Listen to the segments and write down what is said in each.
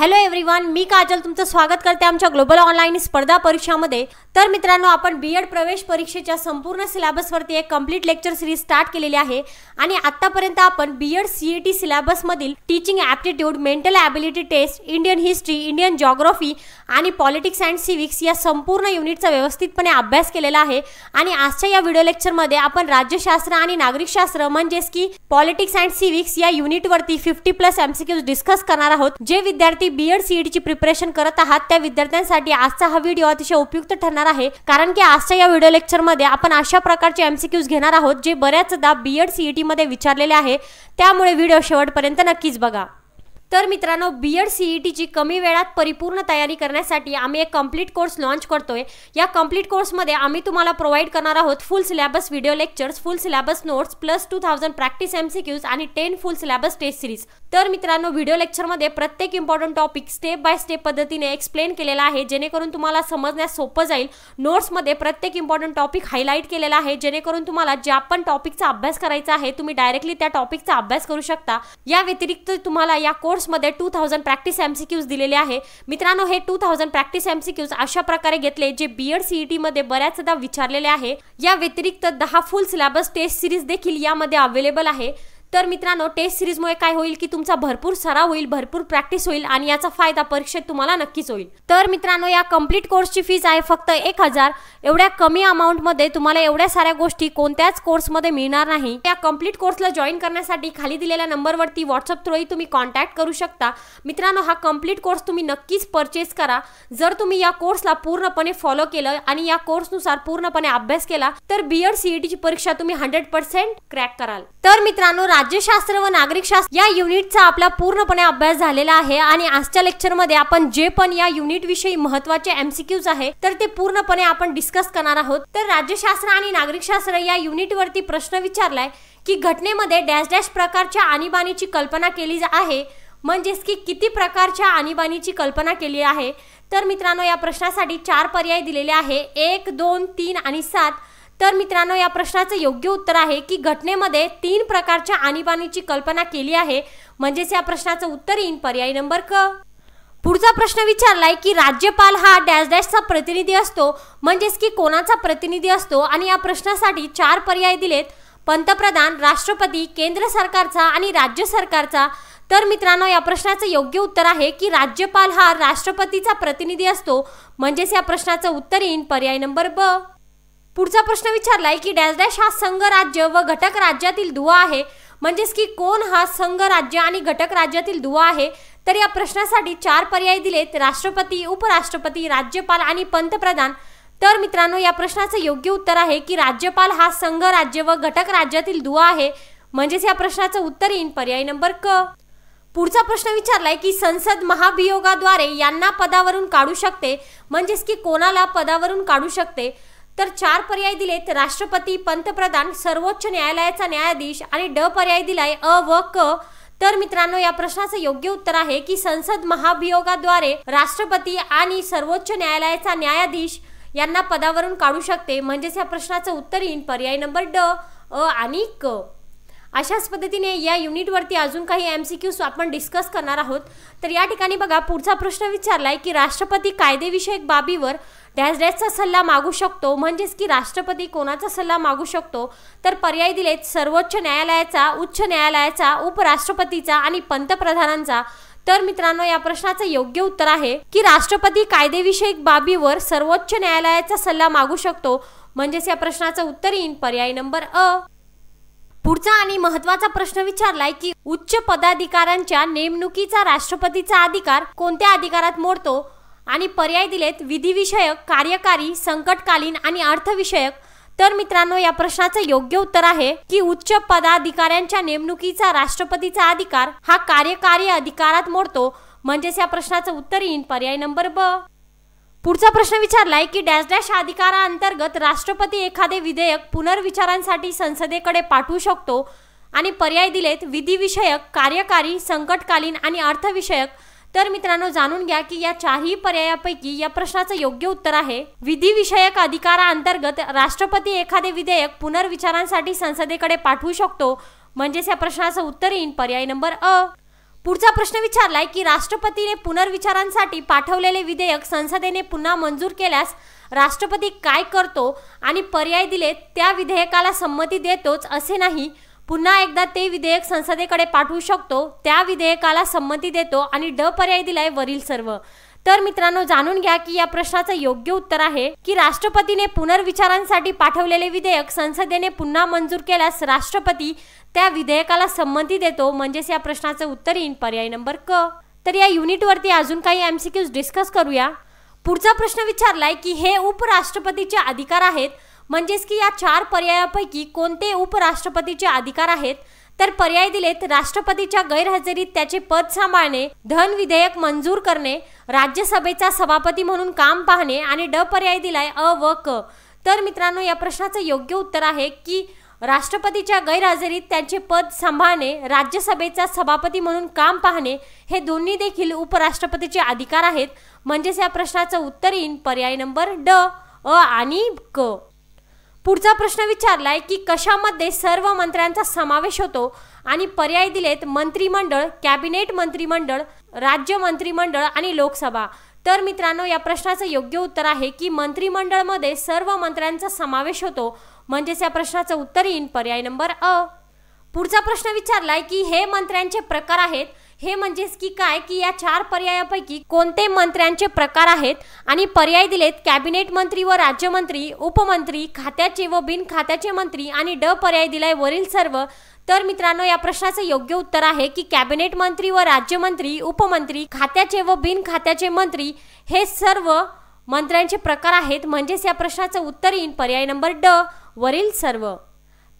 hello one मी काजल तुमचं स्वागत करते आमच्या ग्लोबल ऑनलाईन स्पर्धा परीक्षामध्ये तर मित्रांनो आपण बी एड प्रवेश परीक्षेच्या संपूर्ण सिलेबसवरती एक कम्प्लीट लेक्चर सिरीज स्टार्ट केलेली आहे आणि आतापर्यंत आपण B Ed C ET T सिलेबसमधील teaching aptitude mental ability test Indian history Indian geography आणि पॉलिटिक्स अँड सिविक्स या संपूर्ण युनिटचा व्यवस्थितपणे अभ्यास केलेला आहे आणि आजच्या या व्हिडिओ लेक्चरमध्ये आपण राज्यशास्त्र आणि नागरिकशास्त्र म्हणजेच की पॉलिटिक्स अँड सिविक्स या युनिटवरती फिफ्टी प्लस एमसीक्यूज डिस्कस करणार आहोत जे विद्यार्थी बी एड e ची प्रिपरेशन करत आहात त्या विद्यार्थ्यांसाठी आजचा हा व्हिडिओ अतिशय उपयुक्त ठरणार आहे कारण की आजच्या या व्हिडिओ लेक्चरमध्ये आपण अशा प्रकारचे एमसीक्यूज घेणार आहोत जे बऱ्याचदा बी एड सीईटीमध्ये e विचारलेले आहे त्यामुळे व्हिडिओ शेवटपर्यंत नक्कीच बघा तर मित्रांनो बी एड सी ई टीची कमी वेळात परिपूर्ण तयारी करण्यासाठी आम्ही एक कम्प्लीट कोर्स लॉन्च करतोय या कम्प्लीट कोर्समध्ये आम्ही तुम्हाला प्रोव्हाइड करणार आहोत full syllabus video lectures full syllabus notes plus two thousand practice M C आणि ten full syllabus test series तर मित्रांनो व्हिडिओ लेक्चरमध्ये प्रत्येक important topic step by step पद्धतीने एक्सप्लेन केलेला आहे जेणेकरून तुम्हाला समजण्यास सोपं जाईल नोट्समध्ये प्रत्येक इम्पॉर्टंट टॉपिक हायलाईट केलेला आहे जेणेकरून तुम्हाला ज्या पण टॉपिकचा अभ्यास करायचा आहे तुम्ही डायरेक्टली त्या टॉपिकचा अभ्यास करू शकता या व्यतिरिक्त तुम्हाला या कोर्स मध्ये टू थाउजंड प्रॅक्टिस एमसीक्यूज दिलेले आहे मित्रांनो हे टू थाउजंड प्रॅक्टिस एमसीक्यूज अशा प्रकारे घेतले जे बी एड सीईटी मध्ये बऱ्याचदा विचारलेले आहे या व्यतिरिक्त दहा फुल सिलेबस टेस्ट सिरीज देखील यामध्ये अवेलेबल आहे तर मित्रांनो टेस्ट सिरीजमुळे काय होईल की तुमचा भरपूर सराव होईल भरपूर प्रॅक्टिस होईल आणि याचा फायदा परीक्षेत तुम्हाला नक्कीच होईल तर मित्रांनो या कम्प्लीट कोर्सची फीज आहे फक्त एक हजार एवढ्या कमी अमाऊंटमध्ये तुम्हाला एवढ्या साऱ्या गोष्टी कोणत्याच कोर्समध्ये मिळणार नाही या कम्प्लीट कोर्सला जॉईन करण्यासाठी खाली दिलेल्या नंबरवरती व्हॉट्सअप थ्रूही तुम्ही कॉन्टॅक्ट करू शकता मित्रांनो हा कम्प्लीट कोर्स तुम्ही नक्कीच परचेस करा जर तुम्ही या कोर्सला पूर्णपणे फॉलो केलं आणि या कोर्सनुसार पूर्णपणे अभ्यास केला तर बी एड सीईटीची परीक्षा तुम्ही हंड्रेड पर्सेंट क्रॅक कराल तर मित्रांनो राज्यशास्त्र व नागरिकशास्त्र या युनिटचा आपला पूर्णपणे अभ्यास झालेला आहे आणि आजच्या लेक्चरमध्ये आपण जे पण या युनिट विषयी महत्वाचे एमसीक्यूज आहे तर ते पूर्णपणे आपण डिस्कस करणार आहोत तर राज्यशास्त्र आणि नागरिकशास्त्र या युनिटवरती प्रश्न विचारलाय की घटनेमध्ये डॅश डॅश प्रकारच्या आणीबाणीची कल्पना केली आहे म्हणजेच की किती प्रकारच्या आणीबाणीची कल्पना केली आहे तर मित्रांनो या प्रश्नासाठी चार पर्याय दिलेले आहे एक दोन तीन आणि सात तर मित्रांनो या प्रश्नाचं योग्य उत्तर आहे की घटनेमध्ये तीन प्रकारच्या आणीबाणीची कल्पना केली आहे म्हणजेच या प्रश्नाचं उत्तर येईल पर्याय नंबर क पुढचा प्रश्न विचारलाय की राज्यपाल हा डॅश डॅशचा प्रतिनिधी असतो म्हणजेच की कोणाचा प्रतिनिधी असतो आणि या प्रश्नासाठी चार पर्याय दिलेत पंतप्रधान राष्ट्रपती केंद्र सरकारचा आणि राज्य सरकारचा तर मित्रांनो या प्रश्नाचं योग्य उत्तर आहे की राज्यपाल हा राष्ट्रपतीचा प्रतिनिधी असतो म्हणजेच या प्रश्नाचं उत्तर येईल पर्याय नंबर ब पुढचा प्रश्न विचारलाय की डॅश डॅश हा संघ राज्य व घटक राज्यातील दुवा आहे म्हणजेच की कोण हा संघ राज्य आणि घटक राज्यातील दुवा आहे तर या प्रश्नासाठी चार पर्याय दिलेत राष्ट्रपती उपराष्ट्रपती राज्यपाल आणि पंतप्रधान तर मित्रांनो या प्रश्नाचं योग्य उत्तर आहे की राज्यपाल हा संघ राज्य व घटक राज्यातील दुवा आहे म्हणजेच या प्रश्नाचं उत्तर येईल पर्याय नंबर क पुढचा प्रश्न विचारलाय की संसद महाभियोगाद्वारे यांना पदावरून काढू शकते म्हणजेच की कोणाला पदावरून काढू शकते तर चार पर्याय दिलेत राष्ट्रपती पंतप्रधान सर्वोच्च न्यायालयाचा न्यायाधीश आणि ड पर्याय दिलाय अ व क तर मित्रांनो या प्रश्नाचं योग्य उत्तर आहे की संसद महाभियोगाद्वारे राष्ट्रपती आणि सर्वोच्च न्यायालयाचा न्यायाधीश यांना पदावरून काढू शकते म्हणजेच या प्रश्नाचं उत्तर येईल पर्याय नंबर ड अ आणि क अशाच पद्धतीने या युनिटवरती अजून काही एम सी क्यूज आपण डिस्कस करणार आहोत तर या ठिकाणी बघा पुढचा प्रश्न विचारलाय की राष्ट्रपती कायदेविषयक बाबीवर डॅश डॅशचा सल्ला मागू शकतो म्हणजेच की राष्ट्रपती कोणाचा सल्ला मागू शकतो तर पर्याय दिलेत सर्वोच्च न्यायालयाचा उच्च न्यायालयाचा उपराष्ट्रपतीचा आणि पंतप्रधानांचा तर मित्रांनो या प्रश्नाचं योग्य उत्तर आहे की राष्ट्रपती कायदेविषयक बाबीवर सर्वोच्च न्यायालयाचा सल्ला मागू शकतो म्हणजेच या प्रश्नाचं उत्तर येईल पर्याय नंबर अ पुढचा आणि महत्वाचा प्रश्न विचारलाय की उच्च पदाधिकाऱ्यांच्या नेमणुकीचा राष्ट्रपतीचा अधिकार कोणत्या अधिकारात मोडतो आणि पर्याय दिलेत विधिविषयक कार्यकारी संकटकालीन आणि अर्थविषयक तर मित्रांनो या प्रश्नाचं योग्य उत्तर आहे की उच्च पदाधिकाऱ्यांच्या नेमणुकीचा राष्ट्रपतीचा अधिकार हा कार्यकारी अधिकारात मोडतो म्हणजेच या प्रश्नाचं उत्तर येईल पर्याय नंबर ब पुढचा प्रश्न विचारलाय की डॅश डॅश अधिकाराअंतर्गत राष्ट्रपती एखादे विधेयक पुनर्विचारांसाठी संसदेकडे पाठवू शकतो आणि पर्याय दिलेत विधीविषयक कार्यकारी संकटकालीन आणि अर्थविषयक तर मित्रांनो जाणून घ्या की या चारही पर्यायापैकी या प्रश्नाचं योग्य उत्तर आहे विधिविषयक अधिकाराअंतर्गत राष्ट्रपती एखादे विधेयक पुनर्विचारांसाठी संसदेकडे पाठवू शकतो म्हणजेच या प्रश्नाचं उत्तर येईल पर्याय नंबर अ पुढचा प्रश्न विचारलाय की राष्ट्रपतीने पुनर्विचारांसाठी पाठवलेले विधेयक संसदेने पुन्हा मंजूर केल्यास राष्ट्रपती काय करतो आणि पर्याय दिले त्या विधेयकाला संमती देतोच असे नाही पुन्हा एकदा ते विधेयक संसदेकडे पाठवू शकतो त्या विधेयकाला संमती देतो आणि ड पर्याय दिलाय वरील सर्व तर मित्रांनो जाणून घ्या की या प्रश्नाचं योग्य उत्तर आहे की राष्ट्रपतीने पुनर्विचारांसाठी पाठवलेले विधेयक संसदेने पुन्हा मंजूर केल्यास राष्ट्रपती त्या विधेयकाला संमती देतो म्हणजेच या प्रश्नाचं उत्तर येईल पर्याय नंबर क तर या युनिटवरती अजून काही एम सी क्यूज डिस्कस करूया पुढचा प्रश्न विचारलाय की हे उपराष्ट्रपतीचे अधिकार आहेत म्हणजेच की या चार पर्यायापैकी कोणते उपराष्ट्रपतीचे अधिकार आहेत तर पर्याय दिलेत राष्ट्रपतीच्या गैरहजेरीत त्याचे पद सांभाळणे धन विधेयक मंजूर करणे राज्यसभेचा सभापती म्हणून काम पाहणे आणि ड पर्याय दिलाय अ व क तर मित्रांनो या प्रश्नाचं योग्य उत्तर आहे की राष्ट्रपतीच्या गैरहजेरीत त्यांचे पद सांभाळणे राज्यसभेचा सभापती म्हणून काम पाहणे हे दोन्ही देखील उपराष्ट्रपतीचे अधिकार आहेत म्हणजेच या प्रश्नाचं उत्तर येईन पर्याय नंबर ड अ आणि क पुढचा प्रश्न विचारलाय की कशामध्ये सर्व मंत्र्यांचा समावेश होतो आणि पर्याय दिलेत मंत्रिमंडळ कॅबिनेट मंत्रिमंडळ राज्य मंत्रिमंडळ आणि लोकसभा तर मित्रांनो या प्रश्नाचं योग्य उत्तर आहे की मंत्रिमंडळमध्ये सर्व मंत्र्यांचा समावेश होतो म्हणजेच या प्रश्नाचं उत्तर येईल पर्याय नंबर अ पुढचा प्रश्न विचारलाय की हे मंत्र्यांचे प्रकार आहेत हे म्हणजेच की काय की या चार पर्यायापैकी कोणते मंत्र्यांचे प्रकार आहेत आणि पर्याय दिलेत कॅबिनेट मंत्री व राज्यमंत्री उपमंत्री खात्याचे व बिन खात्याचे मंत्री आणि ड पर्याय दिलाय वरील सर्व तर मित्रांनो या प्रश्नाचं योग्य उत्तर आहे की कॅबिनेट मंत्री व राज्यमंत्री उपमंत्री खात्याचे व बिन खात्याचे मंत्री हे सर्व मंत्र्यांचे प्रकार आहेत म्हणजेच या प्रश्नाचं उत्तर येईल पर्याय नंबर ड वरील सर्व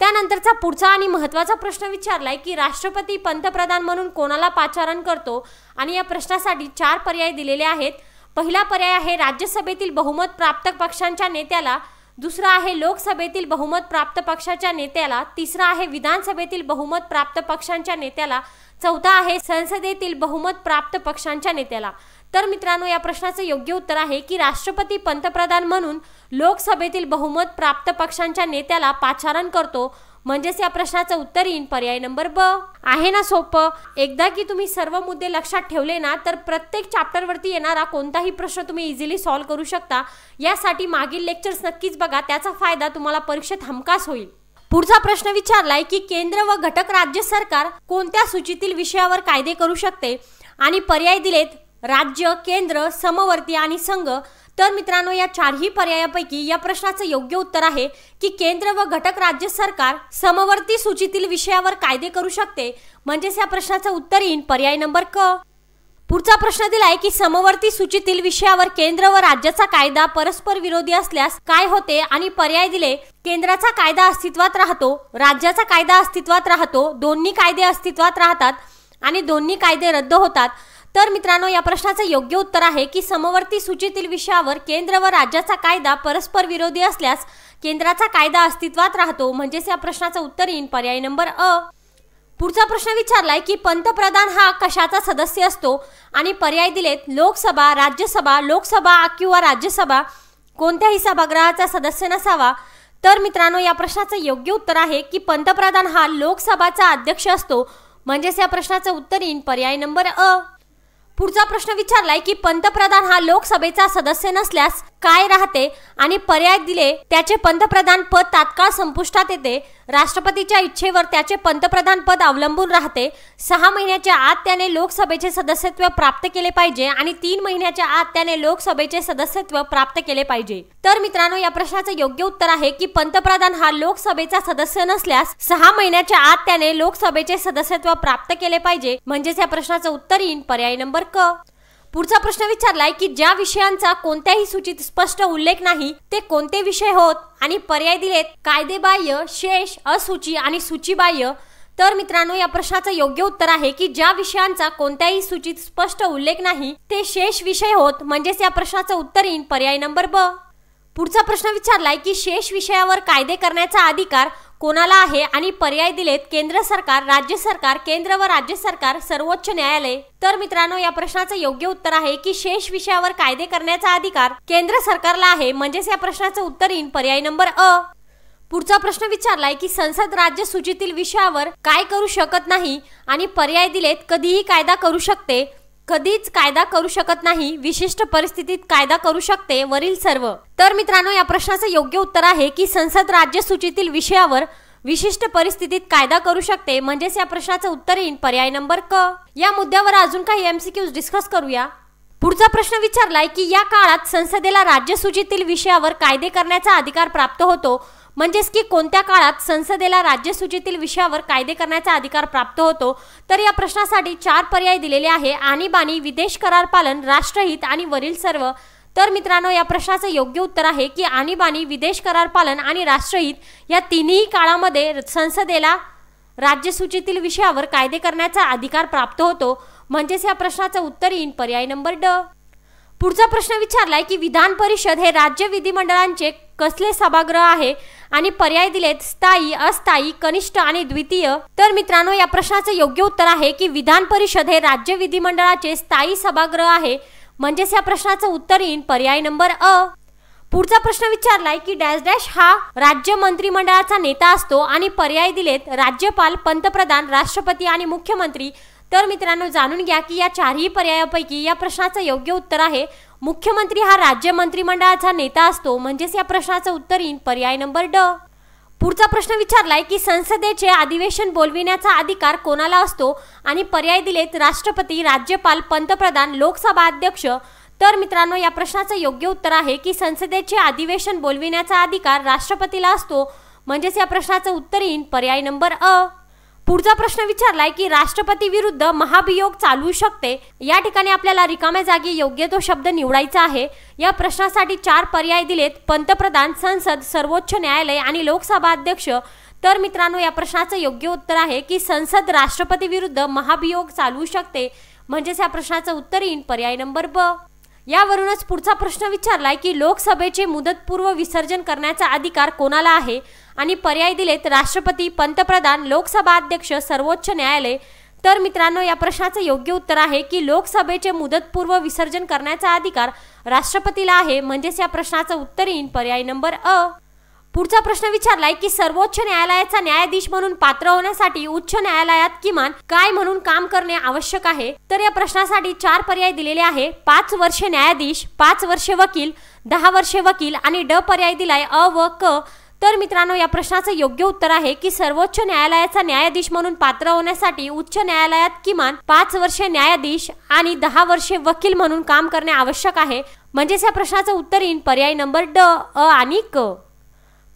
त्यानंतरचा पुढचा आणि महत्त्वाचा प्रश्न विचारलाय की राष्ट्रपती पंतप्रधान म्हणून कोणाला पाचारण करतो आणि या प्रश्नासाठी चार पर्याय दिलेले आहेत पहिला पर्याय आहे राज्यसभेतील बहुमत प्राप्त पक्षांच्या नेत्याला दुसरा आहे लोकसभेतील बहुमत प्राप्त पक्षाच्या नेत्याला तिसरा आहे विधानसभेतील बहुमत प्राप्त पक्षांच्या नेत्याला चौथा आहे संसदेतील बहुमत प्राप्त पक्षांच्या नेत्याला तर मित्रांनो या प्रश्नाचं योग्य उत्तर आहे की राष्ट्रपती पंतप्रधान म्हणून लोकसभेतील बहुमत प्राप्त पक्षांच्या नेत्याला पाचारण करतो म्हणजेच या प्रश्नाचं उत्तर येईन पर्याय नंबर ब आहे ना सोपं एकदा की तुम्ही सर्व मुद्दे लक्षात ठेवले ना तर प्रत्येक चॅप्टरवरती येणारा कोणताही प्रश्न तुम्ही इझिली सॉल्व्ह करू शकता यासाठी मागील लेक्चर्स नक्कीच बघा त्याचा फायदा तुम्हाला परीक्षेत हमखास होईल पुढचा प्रश्न विचारलाय की केंद्र व घटक राज्य सरकार कोणत्या सूचीतील विषयावर कायदे करू शकते आणि पर्याय दिलेत राज्य केंद्र समवर्ती आणि संघ तर मित्रांनो या चारही पर्यायापैकी या प्रश्नाचं योग्य उत्तर आहे की केंद्र व घटक राज्य सरकार समवर्ती सूचीतील विषयावर कायदे करू शकते म्हणजेच या प्रश्नाचं उत्तर येईल पर्याय नंबर क पुढचा प्रश्न दिलाय की समवर्ती सूचीतील विषयावर केंद्र व राज्याचा कायदा परस्पर विरोधी असल्यास काय होते आणि पर्याय दिले केंद्राचा कायदा अस्तित्वात राहतो राज्याचा कायदा अस्तित्वात राहतो दोन्ही कायदे अस्तित्वात राहतात आणि दोन्ही कायदे रद्द होतात तर मित्रांनो या प्रश्नाचं योग्य उत्तर आहे की समवर्ती सूचीतील विषयावर केंद्र व राज्याचा कायदा परस्पर विरोधी असल्यास केंद्राचा कायदा अस्तित्वात राहतो म्हणजेच या प्रश्नाचं उत्तर येईल पर्याय नंबर अ पुढचा प्रश्न विचारलाय की पंतप्रधान हा कशाचा सदस्य असतो आणि पर्याय दिलेत लोकसभा राज्यसभा लोकसभा किंवा राज्यसभा कोणत्याही सभागृहाचा सदस्य नसावा तर मित्रांनो या प्रश्नाचं योग्य उत्तर आहे की पंतप्रधान हा लोकसभाचा अध्यक्ष असतो म्हणजेच या प्रश्नाचं उत्तर येईल पर्याय नंबर अ पुढचा प्रश्न विचारलाय की पंतप्रधान हा लोकसभेचा सदस्य नसल्यास काय राहते आणि पर्याय दिले त्याचे पंतप्रधान पद तात्काळ संपुष्टात येते राष्ट्रपतीच्या इच्छेवर त्याचे पंतप्रधान पद अवलंबून राहते सहा महिन्याच्या आत त्याने लोकसभेचे सदस्यत्व प्राप्त केले पाहिजे आणि तीन महिन्याच्या आत त्याने लोकसभेचे सदस्यत्व प्राप्त केले पाहिजे तर मित्रांनो या प्रश्नाचं योग्य उत्तर आहे की पंतप्रधान हा लोकसभेचा सदस्य नसल्यास सहा महिन्याच्या आत त्याने लोकसभेचे सदस्यत्व प्राप्त केले पाहिजे म्हणजेच या प्रश्नाचं उत्तर येईन पर्याय नंबर क पुढचा प्रश्न विचारलाय की ज्या विषयांचा कोणत्याही सूचित स्पष्ट उल्लेख नाही ते कोणते विषय होत आणि पर्याय दिलेत कायदेबाह्य शेष असूची आणि सूचीबाह्य तर मित्रांनो या प्रश्नाचं योग्य उत्तर आहे की ज्या विषयांचा कोणत्याही सूचित स्पष्ट उल्लेख नाही ते शेष विषय होत म्हणजेच या प्रश्नाचं उत्तर येईल पर्याय नंबर ब पुढचा प्रश्न विचारलाय की शेष विषयावर कायदे करण्याचा अधिकार कोणाला आहे आणि पर्याय दिलेत केंद्र सरकार राज्य सरकार केंद्र व राज्य सरकार सर्वोच्च न्यायालय तर मित्रांनो या प्रश्नाचं योग्य उत्तर आहे की शेष विषयावर कायदे करण्याचा अधिकार केंद्र सरकारला आहे म्हणजेच या प्रश्नाचं उत्तर येईल पर्याय नंबर अ पुढचा प्रश्न विचारलाय की संसद राज्य सूचीतील विषयावर काय करू शकत नाही आणि पर्याय दिलेत कधीही कायदा करू शकते कधीच कायदा करू शकत नाही विशिष्ट परिस्थितीत कायदा करू शकते वरील सर्व तर मित्रांनो या प्रश्नाचं योग्य उत्तर आहे की संसद राज्यसूचीतील विषयावर विशिष्ट परिस्थितीत कायदा करू शकते म्हणजेच या प्रश्नाचं उत्तर येईल पर्याय नंबर क या मुद्द्यावर अजून काही एमसीक्यूज डिस्कस करूया पुढचा प्रश्न विचारलाय की या काळात संसदेला राज्यसूचीतील विषयावर कायदे करण्याचा अधिकार प्राप्त होतो म्हणजेच की कोणत्या काळात संसदेला राज्यसूचीतील विषयावर कायदे करण्याचा अधिकार प्राप्त होतो तर या प्रश्नासाठी चार पर्याय दिलेले आहे आणीबाणी विदेश करार पालन राष्ट्रहित आणि वरील सर्व तर मित्रांनो या प्रश्नाचं योग्य उत्तर आहे की आणीबाणी विदेश करार पालन आणि राष्ट्रहित या तिन्ही काळामध्ये संसदेला राज्यसूचीतील विषयावर कायदे करण्याचा अधिकार प्राप्त होतो म्हणजेच या प्रश्नाचं उत्तर येईल पर्याय नंबर ड पुढचा प्रश्न विचारलाय की विधान परिषद हे राज्य विधिमंडळांचे कसले सभागृह आहे आणि पर्याय दिलेत स्थायी अस्थायी कनिष्ठ आणि द्वितीय तर मित्रांनो या प्रश्नाचं योग्य उत्तर आहे की विधान परिषद हे राज्य विधिमंडळाचे स्थायी सभागृह आहे म्हणजेच या प्रश्नाचं उत्तर येईल पर्याय नंबर अ पुढचा प्रश्न विचारलाय की डॅश डॅश हा राज्य मंत्रिमंडळाचा नेता असतो आणि पर्याय दिलेत राज्यपाल पंतप्रधान राष्ट्रपती आणि मुख्यमंत्री तर मित्रांनो जाणून घ्या की या चारही पर्यायापैकी या प्रश्नाचं योग्य उत्तर आहे मुख्यमंत्री हा राज्य मंत्रिमंडळाचा नेता असतो म्हणजेच या प्रश्नाचं उत्तर येईल पर्याय नंबर ड पुढचा प्रश्न विचारलाय की संसदेचे अधिवेशन बोलविण्याचा अधिकार कोणाला असतो आणि पर्याय दिलेत राष्ट्रपती राज्यपाल पंतप्रधान लोकसभा अध्यक्ष तर मित्रांनो या प्रश्नाचं योग्य उत्तर आहे की संसदेचे अधिवेशन बोलविण्याचा अधिकार राष्ट्रपतीला असतो म्हणजेच या प्रश्नाचं उत्तर येईल पर्याय नंबर अ पुढचा प्रश्न विचारलाय की राष्ट्रपती विरुद्ध महाभियोग चालू शकते या ठिकाणी आपल्याला रिकाम्या जागी योग्य तो शब्द निवडायचा आहे या प्रश्नासाठी चार पर्याय दिलेत पंतप्रधान संसद सर्वोच्च न्यायालय आणि लोकसभा अध्यक्ष तर मित्रांनो या प्रश्नाचं योग्य उत्तर आहे की संसद राष्ट्रपती विरुद्ध महाभियोग चालवू शकते म्हणजेच या प्रश्नाचं उत्तर येईल पर्याय नंबर ब यावरूनच पुढचा प्रश्न विचारलाय की लोकसभेचे मुदतपूर्व विसर्जन करण्याचा अधिकार कोणाला आहे आणि पर्याय दिलेत राष्ट्रपती पंतप्रधान लोकसभा अध्यक्ष सर्वोच्च न्यायालय तर मित्रांनो या प्रश्नाचं योग्य उत्तर आहे की लोकसभेचे मुदतपूर्व विसर्जन करण्याचा अधिकार राष्ट्रपतीला आहे म्हणजेच या प्रश्नाचं उत्तर येईल पर्याय नंबर अ पुढचा प्रश्न विचारलाय की सर्वोच्च न्यायालयाचा न्यायाधीश म्हणून पात्र होण्यासाठी उच्च न्यायालयात किमान काय म्हणून काम करणे आवश्यक आहे तर या प्रश्नासाठी चार पर्याय दिलेले आहे पाच वर्षे न्यायाधीश पाच वर्षे वकील दहा वर्षे वकील आणि ड पर्याय दिलाय अ व क तर मित्रांनो या प्रश्नाचं योग्य उत्तर आहे की सर्वोच्च न्यायालयाचा न्यायाधीश म्हणून पात्र होण्यासाठी उच्च न्यायालयात किमान पाच वर्षे न्यायाधीश आणि दहा वर्षे वकील म्हणून काम करणे आवश्यक आहे म्हणजेच या प्रश्नाचं उत्तर येईल पर्याय नंबर ड अ आणि क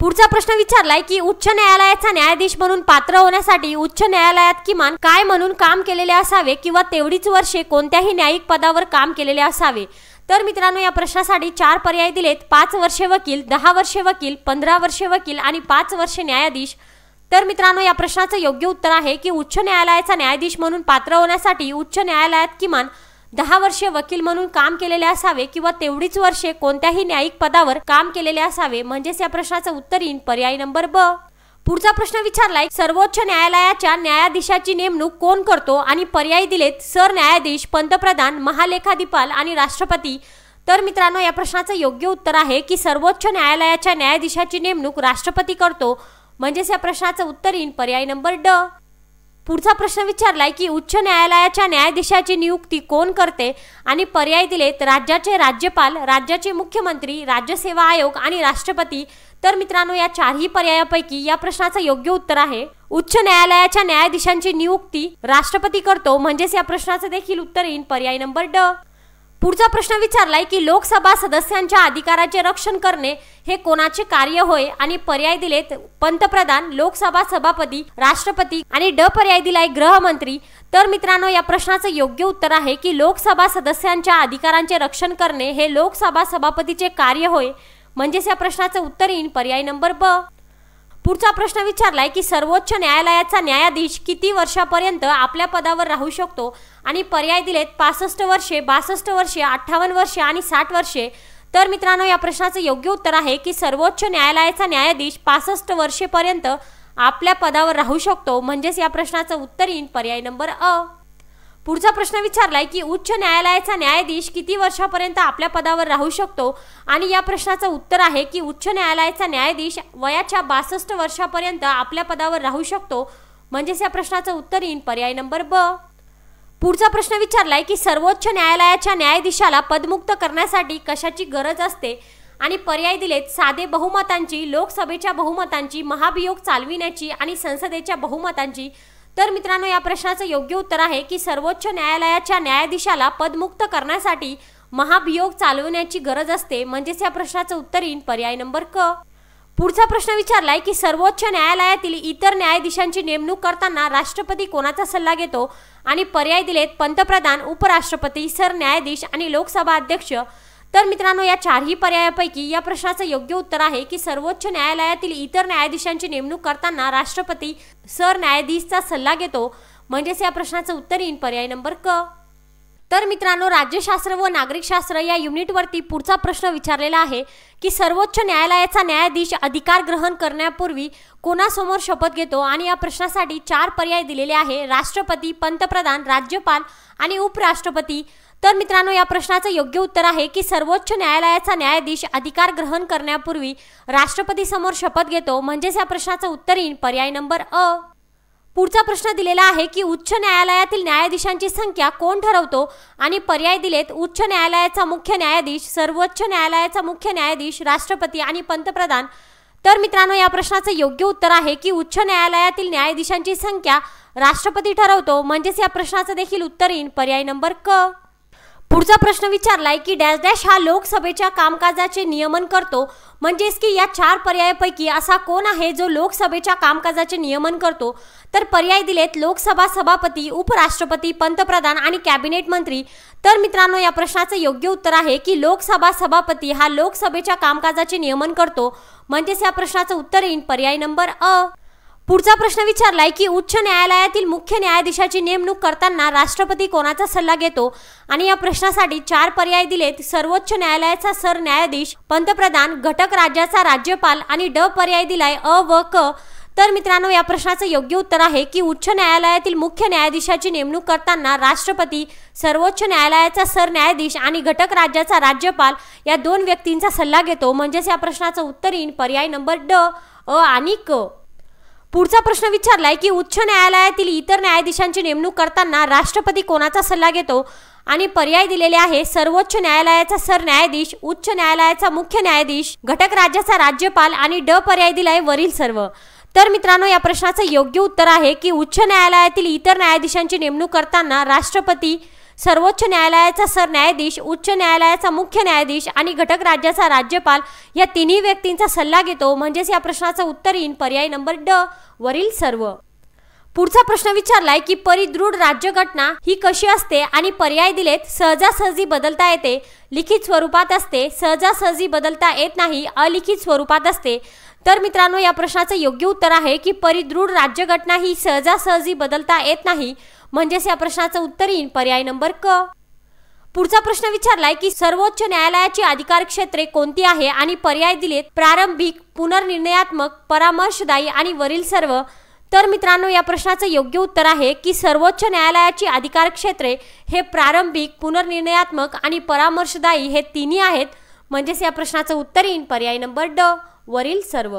पुढचा प्रश्न विचारलाय की उच्च न्यायालयाचा न्यायाधीश म्हणून पात्र होण्यासाठी उच्च न्यायालयात किमान काय म्हणून काम केलेले असावे किंवा तेवढीच वर्षे कोणत्याही न्यायिक पदावर काम केलेले असावे तर मित्रांनो या प्रश्नासाठी चार पर्याय दिलेत पाच वर्षे वकील दहा वर्षे वकील पंधरा वर्षे वकील आणि पाच वर्षे न्यायाधीश तर मित्रांनो या प्रश्नाचं योग्य उत्तर आहे की उच्च न्यायालयाचा न्यायाधीश म्हणून पात्र होण्यासाठी उच्च न्यायालयात किमान दहा वर्षे वकील म्हणून काम केलेले असावे किंवा तेवढीच वर्षे कोणत्याही न्यायिक पदावर काम केलेले असावे म्हणजेच या प्रश्नाचं उत्तर येईल पर्याय नंबर ब पुढचा प्रश्न विचारलाय सर्वोच्च न्यायालयाच्या न्यायाधीशाची नेमणूक कोण करतो आणि पर्याय दिलेत सर न्यायाधीश पंतप्रधान महालेखाधिपाल आणि राष्ट्रपती तर मित्रांनो या प्रश्नाचं योग्य उत्तर आहे की सर्वोच्च न्यायालयाच्या न्यायाधीशाची नेमणूक राष्ट्रपती करतो म्हणजेच या प्रश्नाचं उत्तर येईल पर्याय नंबर ड पुढचा प्रश्न विचारलाय की उच्च न्यायालयाच्या न्यायाधीशाची नियुक्ती कोण करते आणि पर्याय दिलेत राज्याचे राज्यपाल राज्याचे मुख्यमंत्री राज्यसेवा आयोग आणि राष्ट्रपती तर मित्रांनो या चारही पर्यायापैकी या प्रश्नाचं योग्य उत्तर आहे उच्च न्यायालयाच्या न्यायाधीशांची नियुक्ती राष्ट्रपती करतो म्हणजेच या प्रश्नाचं देखील उत्तर येईल पर्याय नंबर ड पुढचा प्रश्न विचारलाय की लोकसभा सदस्यांच्या अधिकाराचे रक्षण करणे हे कोणाचे कार्य होय आणि पर्याय दिलेत पंतप्रधान लोकसभा सभापती राष्ट्रपती आणि ड पर्याय दिलाय गृहमंत्री तर मित्रांनो या प्रश्नाचं योग्य उत्तर आहे की लोकसभा सदस्यांच्या अधिकारांचे रक्षण करणे हे लोकसभा सभापतीचे कार्य होय म्हणजेच या प्रश्नाचं उत्तर येईल पर्याय नंबर ब पुढचा प्रश्न विचारलाय की सर्वोच्च न्यायालयाचा न्यायाधीश किती वर्षापर्यंत आपल्या पदावर राहू शकतो आणि पर्याय दिलेत पासष्ट वर्षे बासष्ट वर्षे अठ्ठावन्न वर्षे आणि साठ वर्षे तर मित्रांनो या प्रश्नाचं योग्य उत्तर आहे की सर्वोच्च न्यायालयाचा न्यायाधीश पासष्ट वर्षेपर्यंत आपल्या पदावर राहू शकतो म्हणजेच या प्रश्नाचं उत्तर येईल पर्याय नंबर अ पुढचा प्रश्न विचारलाय की उच्च न्यायालयाचा न्यायाधीश किती वर्षापर्यंत आपल्या पदावर राहू शकतो आणि या प्रश्नाचं उत्तर आहे की उच्च न्यायालयाचा न्यायाधीश वयाच्या बासष्ट वर्षापर्यंत आपल्या पदावर राहू शकतो म्हणजेच या प्रश्नाचं उत्तर येईल पर्याय नंबर ब पुढचा प्रश्न विचारलाय की सर्वोच्च न्यायालयाच्या न्यायाधीशाला पदमुक्त करण्यासाठी कशाची गरज असते आणि पर्याय दिलेत साधे बहुमतांची लोकसभेच्या बहुमतांची महाभियोग चालविण्याची आणि संसदेच्या बहुमतांची तर मित्रांनो या प्रश्नाचं योग्य उत्तर आहे की सर्वोच्च न्यायालयाच्या न्यायाधीशाला पदमुक्त करण्यासाठी महाभियोग चालवण्याची गरज असते म्हणजेच या प्रश्नाचं उत्तर येईल पर्याय नंबर क पुढचा प्रश्न विचारलाय की सर्वोच्च न्यायालयातील इतर न्यायाधीशांची नेमणूक करताना राष्ट्रपती कोणाचा सल्ला घेतो आणि पर्याय दिलेत पंतप्रधान उपराष्ट्रपती सरन्यायाधीश आणि लोकसभा अध्यक्ष तर मित्रांनो या चारही पर्यायापैकी या प्रश्नाचं योग्य उत्तर आहे की सर्वोच्च न्यायालयातील इतर न्यायाधीशांची नेमणूक करताना राष्ट्रपती सरन्यायाधीशचा सल्ला घेतो म्हणजेच या प्रश्नाचं उत्तर इन पर्याय नंबर क तर मित्रांनो राज्यशास्त्र व नागरिकशास्त्र या युनिटवरती पुढचा प्रश्न विचारलेला आहे की सर्वोच्च न्यायालयाचा न्यायाधीश अधिकार ग्रहण करण्यापूर्वी कोणासमोर शपथ घेतो आणि या प्रश्नासाठी चार पर्याय दिलेले आहे राष्ट्रपती पंतप्रधान राज्यपाल आणि उपराष्ट्रपती तर मित्रांनो या प्रश्नाचं योग्य उत्तर आहे की सर्वोच्च न्यायालयाचा न्यायाधीश अधिकार ग्रहण करण्यापूर्वी राष्ट्रपतीसमोर शपथ घेतो म्हणजेच या प्रश्नाचं उत्तर येईल पर्याय नंबर अ पुढचा प्रश्न दिलेला आहे की उच्च न्यायालयातील न्यायाधीशांची संख्या कोण ठरवतो आणि पर्याय दिलेत उच्च न्यायालयाचा मुख्य न्यायाधीश सर्वोच्च न्यायालयाचा मुख्य न्यायाधीश राष्ट्रपती आणि पंतप्रधान तर मित्रांनो या प्रश्नाचं योग्य उत्तर आहे की उच्च न्यायालयातील न्यायाधीशांची संख्या राष्ट्रपती ठरवतो म्हणजेच या प्रश्नाचं देखील उत्तर येईल पर्याय नंबर क पुढचा प्रश्न विचारलाय की डॅश डॅश हा लोकसभेच्या कामकाजाचे नियमन करतो म्हणजेच की या चार पर्यायापैकी असा कोण आहे जो लोकसभेच्या कामकाजाचे नियमन करतो तर पर्याय दिलेत लोकसभा सभापती उपराष्ट्रपती पंतप्रधान आणि कॅबिनेट मंत्री तर मित्रांनो या प्रश्नाचं योग्य उत्तर आहे की लोकसभा सभापती हा लोकसभेच्या कामकाजाचे नियमन करतो म्हणजेच या प्रश्नाचं उत्तर येईल पर्याय नंबर अ पुढचा प्रश्न विचारलाय की उच्च न्यायालयातील मुख्य न्यायाधीशाची नेमणूक करताना राष्ट्रपती कोणाचा सल्ला घेतो आणि या प्रश्नासाठी चार पर्याय दिलेत सर्वोच्च न्यायालयाचा सरन्यायाधीश पंतप्रधान घटक राज्याचा राज्यपाल आणि ड पर्याय दिलाय अ व क तर मित्रांनो या प्रश्नाचं योग्य उत्तर आहे की उच्च न्यायालयातील मुख्य न्यायाधीशाची नेमणूक करताना राष्ट्रपती सर्वोच्च न्यायालयाचा सरन्यायाधीश आणि घटक राज्याचा राज्यपाल या दोन व्यक्तींचा सल्ला घेतो म्हणजेच या प्रश्नाचं उत्तर येईल पर्याय नंबर ड अ आणि क पुढचा प्रश्न विचारलाय की उच्च न्यायालयातील इतर न्यायाधीशांची नेमणूक करताना राष्ट्रपती कोणाचा सल्ला घेतो आणि पर्याय दिलेले आहे सर्वोच्च न्यायालयाचा सरन्यायाधीश उच्च न्यायालयाचा मुख्य न्यायाधीश घटक राज्याचा राज्यपाल आणि ड पर्याय दिलाय वरील सर्व तर मित्रांनो या प्रश्नाचं योग्य उत्तर आहे की उच्च न्यायालयातील इतर न्यायाधीशांची नेमणूक करताना राष्ट्रपती सर्वोच्च न्यायालयाचा सरन्यायाधीश उच्च न्यायालयाचा मुख्य न्यायाधीश आणि घटक राज्याचा राज्यपाल या तिन्ही व्यक्तींचा सल्ला घेतो म्हणजेच या प्रश्नाचं उत्तर येईन पर्याय नंबर ड वरील सर्व पुढचा प्रश्न विचारलाय की परिदृढ राज्यघटना ही कशी असते आणि पर्याय दिलेत सहजासहजी बदलता येते लिखित स्वरूपात असते सहजासहजी बदलता येत नाही अलिखित स्वरूपात असते तर मित्रांनो या प्रश्नाचं योग्य उत्तर आहे की परिदृढ राज्यघटना ही सहजासहजी बदलता येत नाही म्हणजेच या प्रश्नाचं उत्तर येईल पर्याय नंबर क पुढचा प्रश्न विचारलाय की सर्वोच्च न्यायालयाची अधिकार क्षेत्रे कोणती आहे आणि पर्याय दिलेत प्रारंभिक पुनर्निर्णयात्मक परामर्शदायी आणि वरील सर्व तर मित्रांनो या प्रश्नाचं योग्य उत्तर आहे की सर्वोच्च न्यायालयाची अधिकार क्षेत्रे हे प्रारंभिक पुनर्निर्णयात्मक आणि परामर्शदायी हे तिन्ही आहेत म्हणजेच या प्रश्नाचं उत्तर येईल पर्याय नंबर ड वरील सर्व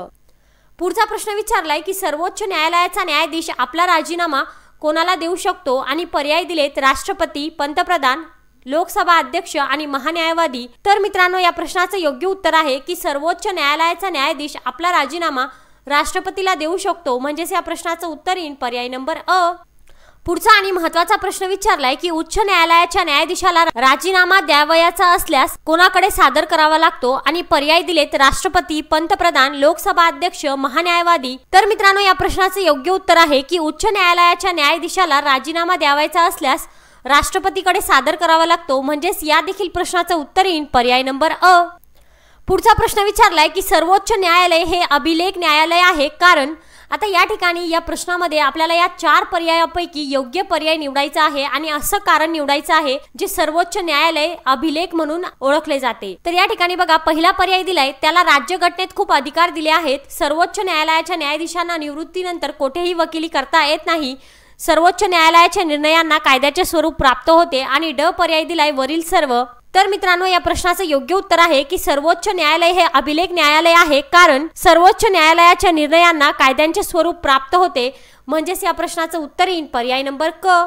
पुढचा प्रश्न विचारलाय की सर्वोच्च न्यायालयाचा न्यायाधीश आपला राजीनामा कोणाला देऊ शकतो आणि पर्याय दिलेत राष्ट्रपती पंतप्रधान लोकसभा अध्यक्ष आणि महान्यायवादी तर मित्रांनो या प्रश्नाचं योग्य उत्तर आहे की सर्वोच्च न्यायालयाचा न्यायाधीश आपला राजीनामा राष्ट्रपतीला देऊ शकतो म्हणजेच या प्रश्नाचं उत्तर येईल पर्याय नंबर अ पुढचा आणि महत्वाचा प्रश्न विचारलाय की उच्च न्यायालयाच्या न्यायाधीशाला राजीनामा द्यावयाचा असल्यास कोणाकडे सादर करावा लागतो आणि पर्याय दिलेत राष्ट्रपती पंतप्रधान लोकसभा अध्यक्ष महान्यायवादी तर मित्रांनो या प्रश्नाचे योग्य उत्तर आहे की उच्च न्यायालयाच्या न्यायाधीशाला राजीनामा द्यावायचा असल्यास राष्ट्रपतीकडे सादर करावा लागतो म्हणजेच या देखील प्रश्नाचं उत्तर येईल पर्याय नंबर अ पुढचा प्रश्न विचारलाय की सर्वोच्च न्यायालय हे अभिलेख न्यायालय आहे कारण आता या ठिकाणी या प्रश्नामध्ये आपल्याला या चार पर्यायापैकी योग्य पर्याय निवडायचा आहे आणि असं कारण निवडायचं आहे जे सर्वोच्च न्यायालय अभिलेख म्हणून ओळखले जाते तर या ठिकाणी बघा पहिला पर्याय दिलाय त्याला राज्यघटनेत खूप अधिकार दिले आहेत सर्वोच्च न्यायालयाच्या न्यायाधीशांना निवृत्तीनंतर कोठेही वकिली करता येत नाही सर्वोच्च न्यायालयाच्या निर्णयांना कायद्याचे स्वरूप प्राप्त होते आणि ड पर्याय दिलाय वरील सर्व तर मित्रांनो या प्रश्नाचं योग्य उत्तर आहे की सर्वोच्च न्यायालय हे अभिलेख न्यायालय आहे कारण सर्वोच्च न्यायालयाच्या निर्णयांना कायद्यांचे स्वरूप प्राप्त होते म्हणजेच या प्रश्नाचं उत्तर येईल पर्याय नंबर क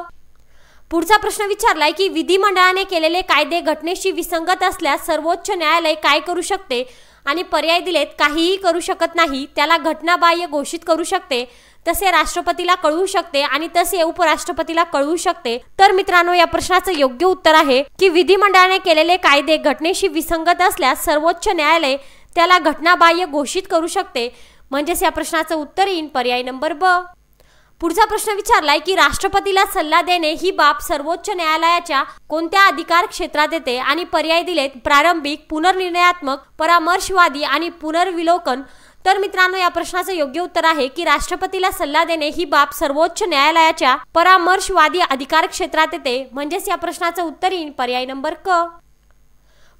पुढचा प्रश्न विचारलाय की विधिमंडळाने केलेले कायदे घटनेशी विसंगत असल्यास सर्वोच्च न्यायालय काय करू शकते आणि पर्याय दिलेत काहीही करू शकत नाही त्याला घटनाबाह्य घोषित करू शकते तसे राष्ट्रपतीला कळवू शकते आणि तसे उपराष्ट्रपतीला कळवू शकते तर मित्रांनो या प्रश्नाचं योग्य उत्तर आहे की विधिमंडळाने केलेले कायदे घटनेशी विसंगत असल्यास सर्वोच्च न्यायालय त्याला घटनाबाह्य घोषित करू शकते म्हणजेच या प्रश्नाचं उत्तर येईल पर्याय नंबर ब पुढचा प्रश्न विचारलाय की राष्ट्रपतीला सल्ला देणे ही बाब सर्वोच्च न्यायालयाच्या कोणत्या अधिकार क्षेत्रात येते आणि पर्याय दिलेत प्रारंभिक पुनर्निर्णयात्मक परामर्शवादी आणि पुनर्विलोकन तर मित्रांनो या प्रश्नाचं योग्य उत्तर आहे की राष्ट्रपतीला सल्ला देणे ही बाब सर्वोच्च न्यायालयाच्या परामर्शवादी अधिकार क्षेत्रात येते म्हणजेच या प्रश्नाचं उत्तर येईल पर्याय नंबर क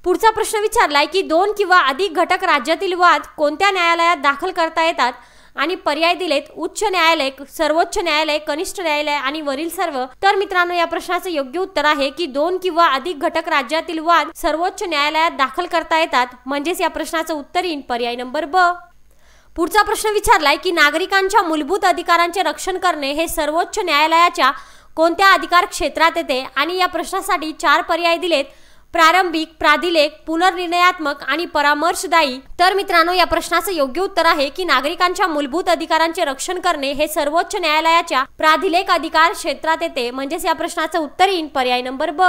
पुढचा प्रश्न विचारलाय की दोन किंवा अधिक घटक राज्यातील वाद कोणत्या न्यायालयात दाखल करता येतात आणि पर्याय दिलेत उच्च न्यायालय सर्वोच्च न्यायालय कनिष्ठ न्यायालय आणि वरील सर्व तर मित्रांनो या प्रश्नाचं योग्य उत्तर आहे की दोन किंवा अधिक घटक राज्यातील वाद सर्वोच्च न्यायालयात दाखल करता येतात म्हणजेच या प्रश्नाचं उत्तर येईल पर्याय नंबर ब पुढचा प्रश्न विचारलाय की नागरिकांच्या मूलभूत अधिकारांचे रक्षण करणे हे सर्वोच्च न्यायालयाच्या कोणत्या अधिकार क्षेत्रात येते आणि या प्रश्नासाठी चार पर्याय दिलेत प्रारंभिक प्राधिलेख पुनर्निर्णयात्मक आणि परामर्शदायी तर मित्रांनो या प्रश्नाचं योग्य उत्तर आहे की नागरिकांच्या मूलभूत अधिकारांचे रक्षण करणे हे सर्वोच्च न्यायालयाच्या प्राधिलेख अधिकार क्षेत्रात येते म्हणजेच या प्रश्नाचं उत्तर येईल पर्याय नंबर ब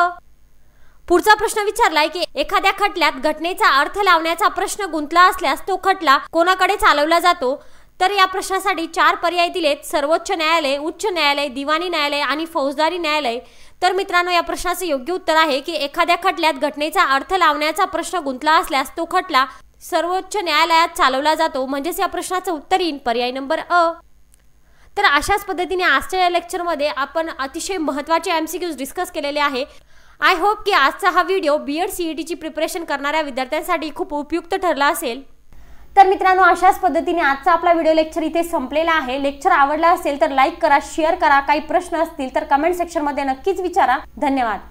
पुढचा प्रश्न विचारलाय की एखाद्या खटल्यात घटनेचा अर्थ लावण्याचा प्रश्न गुंतला असल्यास तो खटला कोणाकडे चालवला जातो तर या प्रश्नासाठी चार पर्याय दिलेत सर्वोच्च न्यायालय उच्च न्यायालय दिवाणी न्यायालय आणि फौजदारी न्यायालय तर मित्रांनो या प्रश्नाचे योग्य उत्तर आहे की एखाद्या खटल्यात घटनेचा अर्थ लावण्याचा प्रश्न गुंतला असल्यास तो खटला सर्वोच्च न्यायालयात चालवला जातो म्हणजेच या प्रश्नाचं उत्तर येईल पर्याय नंबर अ तर अशाच पद्धतीने आजच्या या लेक्चरमध्ये आपण अतिशय महत्त्वाचे एम डिस्कस केलेले आहे आय होप की आजचा हा video B Ed C E टीची प्रिपरेशन करणाऱ्या विद्यार्थ्यांसाठी खूप उपयुक्त ठरला असेल तर मित्रांनो अशाच पद्धतीने आजचा आपला व्हिडिओ लेक्चर इथे संपलेला आहे लेक्चर आवडला असेल तर लाईक करा शेअर करा काही प्रश्न असतील तर कमेंट सेक्शनमध्ये नक्कीच विचारा धन्यवाद